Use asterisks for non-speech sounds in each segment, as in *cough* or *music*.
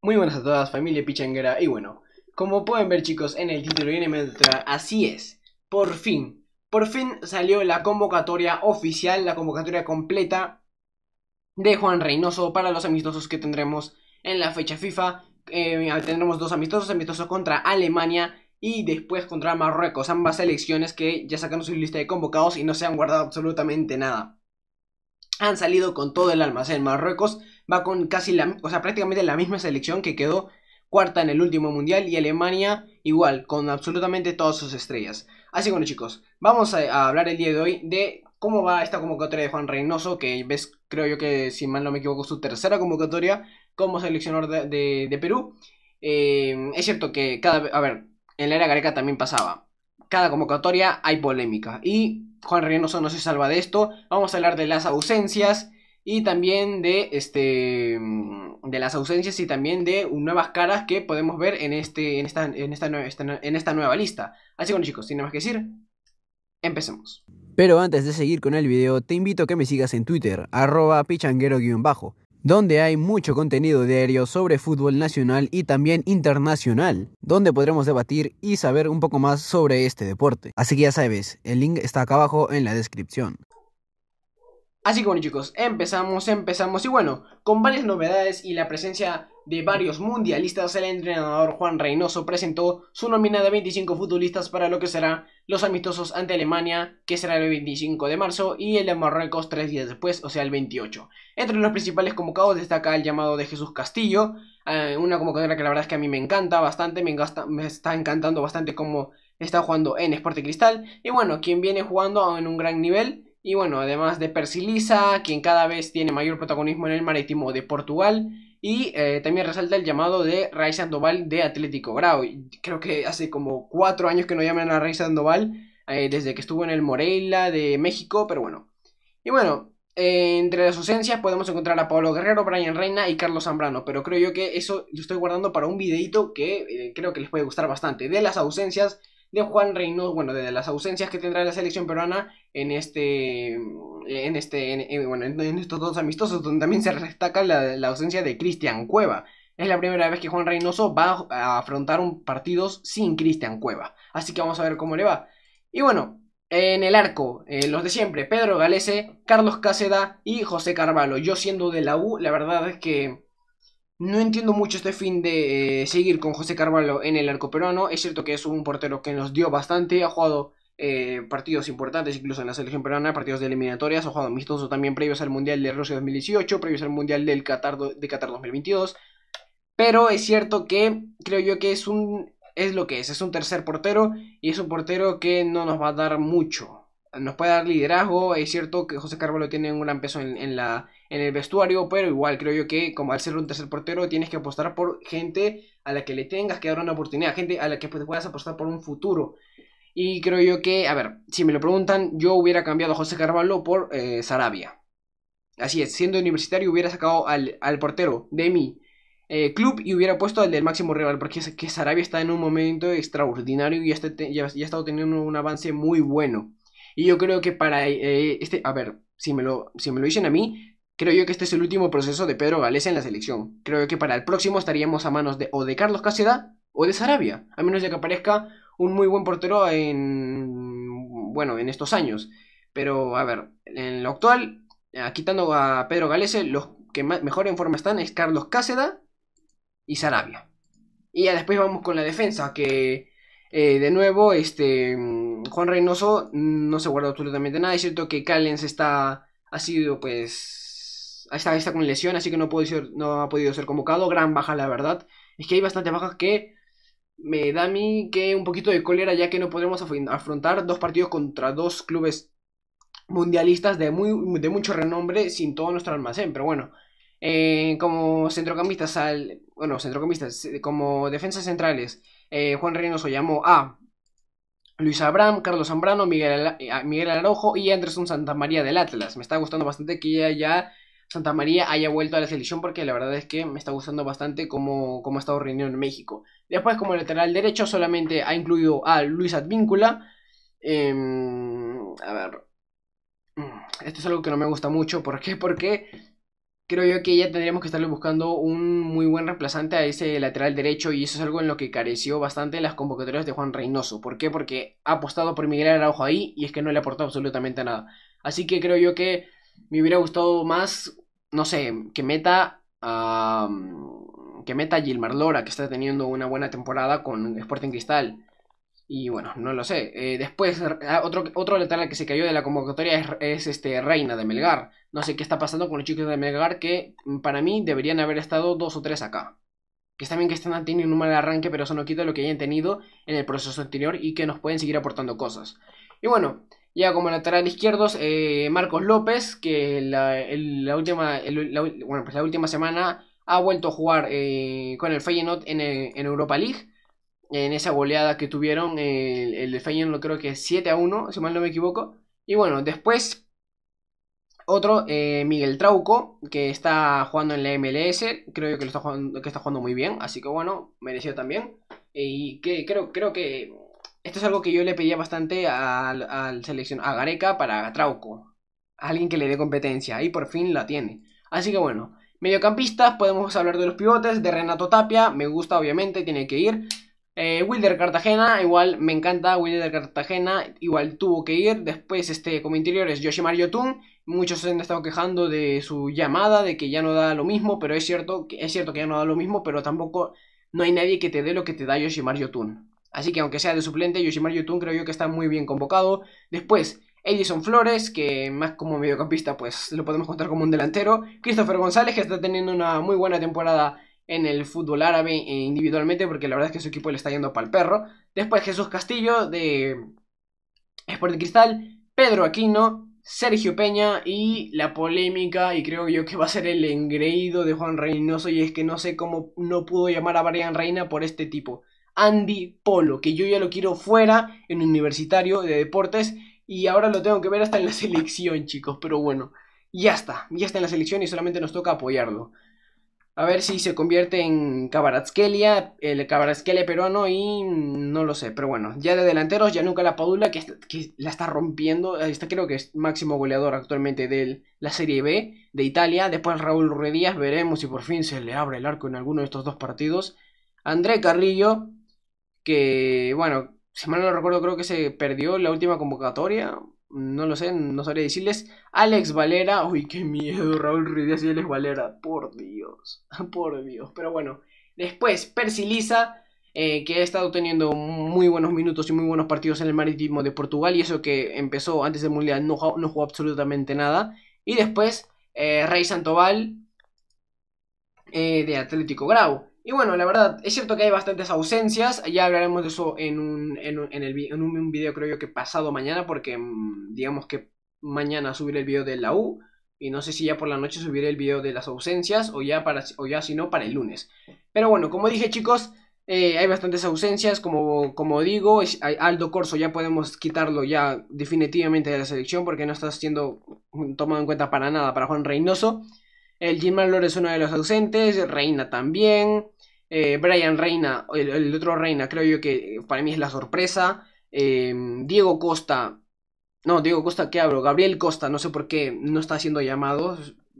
Muy buenas a todas, familia pichanguera, y bueno, como pueden ver chicos, en el título y en el así es, por fin, por fin salió la convocatoria oficial, la convocatoria completa de Juan Reynoso para los amistosos que tendremos en la fecha FIFA, eh, tendremos dos amistosos, amistosos contra Alemania y después contra Marruecos, ambas selecciones que ya sacaron su lista de convocados y no se han guardado absolutamente nada. Han salido con todo el almacén ¿eh? Marruecos va con casi la, o prácticamente la misma selección que quedó cuarta en el último mundial y Alemania igual, con absolutamente todas sus estrellas. Así que bueno chicos, vamos a, hablar el día de hoy de cómo va esta convocatoria de Juan Reynoso, que ves, creo yo que si mal no me equivoco, su tercera convocatoria como seleccionador de, Perú. Eh, es cierto que cada, a ver, en la era Gareca también pasaba. Cada convocatoria hay polémica y Juan Reynoso no se salva de esto. Vamos a hablar de las ausencias y también de este mm, de las ausencias y también de nuevas caras que podemos ver en este esta en esta, nueva lista. Así que bueno, chicos, sin nada más que decir, empecemos. Pero antes de seguir con el video, te invito a que me sigas en Twitter, arroba pichanguero-bajo, donde hay mucho contenido diario sobre fútbol nacional y también internacional, donde podremos debatir y saber un poco más sobre este deporte. Así que ya sabes, el link está acá abajo en la descripción. Así que bueno chicos, empezamos, empezamos y bueno, con varias novedades y la presencia de varios mundialistas, el entrenador Juan Reynoso presentó su nómina de 25 futbolistas para lo que será los amistosos ante Alemania, que será el 25 de marzo, y el de Marruecos tres días después, o sea el 28. Entre los principales convocados destaca el llamado de Jesús Castillo, eh, una convocadora que la verdad es que a mí me encanta bastante, me, está encantando bastante cómo está jugando en Sport Cristal, y bueno, quien viene jugando en un gran nivel, y bueno, además de Persilisa, quien cada vez tiene mayor protagonismo en el marítimo de Portugal. Y eh, también resalta el llamado de Raíz Sandoval de Atlético Grau. Creo que hace como cuatro años que no llaman a Raíz Sandoval, eh, desde que estuvo en el Morella de México, pero bueno. Y bueno, eh, entre las ausencias podemos encontrar a Pablo Guerrero, Brian Reina y Carlos Zambrano, pero creo yo que eso lo estoy guardando para un videito que creo que les puede gustar bastante. De las ausencias de Juan Reynoso, bueno, de las ausencias que tendrá la selección peruana en este, en este, bueno, en estos dos amistosos, donde también se destaca la, ausencia de Cristian Cueva. Es la primera vez que Juan Reynoso va a afrontar un partido sin Cristian Cueva. Así que vamos a ver cómo le va. Y bueno, en el arco, eh, los de siempre, Pedro Galese, Carlos Cáceda y José Carvalho. Yo siendo de la U, la verdad es que no entiendo mucho este fin de eh, seguir con José Carvalho en el arco peruano. Es cierto que es un portero que nos dio bastante, ha jugado eh, partidos importantes, incluso en la selección peruana, partidos de eliminatorias, ha jugado amistoso también previos al Mundial de Rusia 2018, previos al Mundial del Qatar, de Qatar 2022. Pero es cierto que creo yo que es un es lo que es, es un tercer portero y es un portero que no nos va a dar mucho nos puede dar liderazgo. Es cierto que José Carvalho tiene un gran peso en, la, en el vestuario, pero igual creo yo que como al ser un tercer portero tienes que apostar por gente a la que le tengas que dar una oportunidad, gente a la que pues puedas apostar por un futuro. Y creo yo que, a ver, si me lo preguntan, yo hubiera cambiado a José Carvalho por eh, Sarabia. Así es, siendo universitario hubiera sacado al, portero de mi eh, club y hubiera puesto al del máximo rival, porque es que Sarabia está en un momento extraordinario y está, ya ha estado teniendo un avance muy bueno. Y yo creo que para eh, este, a ver, si me, lo, si me lo dicen a mí, creo yo que este es el último proceso de Pedro Gales en la selección. Creo que para el próximo estaríamos a manos de o de Carlos Caseda o de Sarabia, a menos de que aparezca un muy buen portero en, bueno, en estos años. Pero, a ver, en lo actual, eh, quitando a Pedro Galese, los que mejor en forma están es Carlos Cáceda y Sarabia. Y ya después vamos con la defensa, que eh, de nuevo, este Juan Reynoso no se guarda absolutamente nada. Es cierto que Callens está. ha sido pues. Está, está con lesión, así que no, puede ser, no ha podido ser convocado. Gran baja, la verdad. Es que hay bastantes bajas que me da a mí que un poquito de cólera, ya que no podremos afrontar dos partidos contra dos clubes mundialistas de, muy, de mucho renombre sin todo nuestro almacén. Pero bueno, eh, como centrocampistas, al, bueno, centrocampistas, eh, como defensas centrales. Eh, Juan Reynoso llamó a Luis Abraham, Carlos Zambrano, Miguel, eh, Miguel y Anderson Santamaría del Atlas. Me está gustando bastante que ya, Santamaría Santa María haya vuelto a la selección porque la verdad es que me está gustando bastante cómo, ha estado reunido en México. Después como lateral derecho solamente ha incluido a Luis Advíncula. Em, a ver. Mm, esto es algo que no me gusta mucho. ¿Por qué? Porque creo yo que ya tendríamos que estarle buscando un muy buen reemplazante a ese lateral derecho y eso es algo en lo que careció bastante las convocatorias de Juan Reynoso. ¿Por qué? Porque ha apostado por Miguel Araujo ahí y es que no le aportó absolutamente nada. Así que creo yo que me hubiera gustado más, no sé, que meta a... Mm, que meta a Gilmar Lora, que está teniendo una buena temporada con Sporting Cristal. Y bueno, no lo sé. Eh, después, ah, otro, otro lateral que se cayó de la convocatoria es, este Reina de Melgar. No sé qué está pasando con los chicos de Melgar que mm, para mí deberían haber estado dos o tres acá. Que está bien que están teniendo un mal arranque, pero eso no quita lo que hayan tenido en el proceso anterior y que nos pueden seguir aportando cosas. Y bueno, ya como lateral izquierdos, eh, Marcos López, que la, última, bueno, pues la última semana ha vuelto a jugar eh, con el Feyenoord en Europa League en esa goleada que tuvieron. El, el Feyenoord creo que 7 a 1, si mal no me equivoco. Y bueno, después otro, eh, Miguel Trauco, que está jugando en la MLS. Creo que, está jugando, que está jugando muy bien, así que bueno, merecido también. Eh, y que, creo, creo que esto es algo que yo le pedía bastante al, al selección, a Gareca para Trauco. Alguien que le dé competencia, y por fin la tiene. Así que bueno, mediocampistas, podemos hablar de los pivotes, de Renato Tapia, me gusta obviamente, tiene que ir. Eh, Wilder Cartagena, igual me encanta Wilder Cartagena, igual tuvo que ir. Después, este, como interiores Yoshimar Yotun. Muchos se han estado quejando de su llamada, de que ya no da lo mismo, pero es cierto, es cierto que ya no da lo mismo, pero tampoco no hay nadie que te dé lo que te da Yoshimar Yotun. Así que aunque sea de suplente, Yoshimar Yotun creo yo que está muy bien convocado. Después, Edison Flores, que más como mediocampista pues lo podemos contar como un delantero. Christopher González, que está teniendo una muy buena temporada en el fútbol árabe eh, individualmente, porque la verdad es que su equipo le está yendo para el perro. Después Jesús Castillo de Sport Cristal, Pedro Aquino, Sergio Peña y la polémica, y creo yo que va a ser el engreído de Juan Reynoso, y es que no sé cómo no pudo llamar a Brian Reina por este tipo. Andy Polo, que yo ya lo quiero fuera en universitario de deportes y ahora lo tengo que ver hasta en la *laughs* selección, chicos, pero bueno, ya está, ya está en la selección y solamente nos toca apoyarlo. A ver si se convierte en Cabaratskelia, el Cabaratskelia peruano y no lo sé. Pero bueno, ya de delanteros, ya nunca la Padula, que, la está rompiendo. Eh, está, creo que es máximo goleador actualmente de la Serie B de Italia. Después Raúl Ruedías, veremos si por fin se le abre el arco en alguno de estos dos partidos. André Carrillo, que bueno, si mal no recuerdo creo que se perdió la última convocatoria no lo sé, no sabría decirles. Alex Valera, uy, qué miedo, Raúl Ruiz y Alex Valera, por Dios, *laughs* por Dios. Pero bueno, después Persiliza. Eh, que ha estado teniendo muy buenos minutos y muy buenos partidos en el Marítimo de Portugal, y eso que empezó antes de Mundial no, no jugó absolutamente nada. Y después eh, Rey Santoval eh, de Atlético Grau. Y bueno, la verdad, es cierto que hay bastantes ausencias, ya hablaremos de eso en un, en en un video creo yo que pasado mañana, porque mm, digamos que mañana subiré el video de la U, y no sé si ya por la noche subiré el video de las ausencias o ya, para, ya si no para el lunes. Pero bueno, como dije chicos, eh, hay bastantes ausencias, como, como digo, Aldo Corso ya podemos quitarlo ya definitivamente de la selección porque no está siendo tomado en cuenta para nada para Juan Reynoso. El Jim Lores es uno de los ausentes, Reina también. Eh, Brian Reina, el, otro Reina, creo yo que eh, para mí es la sorpresa. Eh, Diego Costa, no, Diego Costa, ¿qué hablo? Gabriel Costa, no sé por qué no está siendo llamado,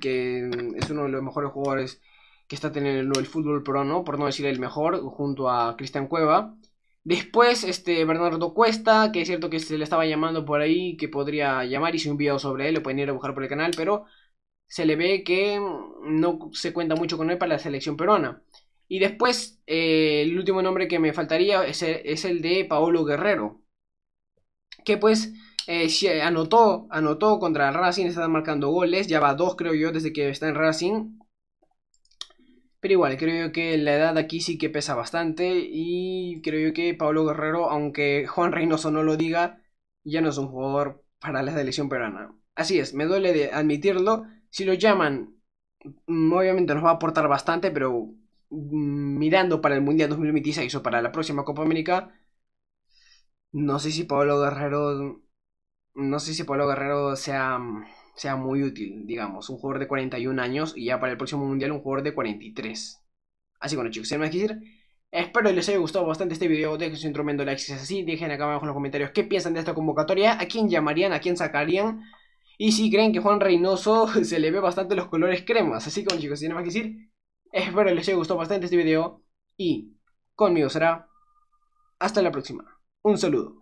que es uno de los mejores jugadores que está teniendo el fútbol pro, ¿no? Por no decir el mejor, junto a Cristian Cueva. Después, este, Bernardo Cuesta, que es cierto que se le estaba llamando por ahí, que podría llamar, hice un video sobre él, lo pueden ir a buscar por el canal, pero se le ve que no se cuenta mucho con él para la selección peruana. Y después, eh, el último nombre que me faltaría es el, de Paolo Guerrero. Que pues eh, eh, anotó, anotó contra Racing, está marcando goles, ya va dos creo yo desde que está en Racing. Pero igual, creo yo que la edad aquí sí que pesa bastante y creo yo que Paolo Guerrero, aunque Juan Reynoso no lo diga, ya no es un jugador para la selección peruana. Así es, me duele de admitirlo. Si lo llaman, mm, obviamente nos va a aportar bastante, pero Mm, mirando para el Mundial 2026 o para la próxima Copa América, no sé si Pablo Guerrero, no sé si Pablo Guerrero sea, sea muy útil, digamos, un jugador de 41 años y ya para el próximo Mundial un jugador de 43. Así que bueno chicos, sin más que decir, espero les haya gustado bastante este video, dejen su tremendo like si es así, dejen acá abajo en los comentarios qué piensan de esta convocatoria, a quién llamarían, a quién sacarían. Y si creen que Juan Reynoso *laughs* se le ve bastante los colores cremas. Así que bueno chicos, sin más que decir, Espero eh, les haya gustado bastante este video y conmigo será hasta la próxima. Un saludo.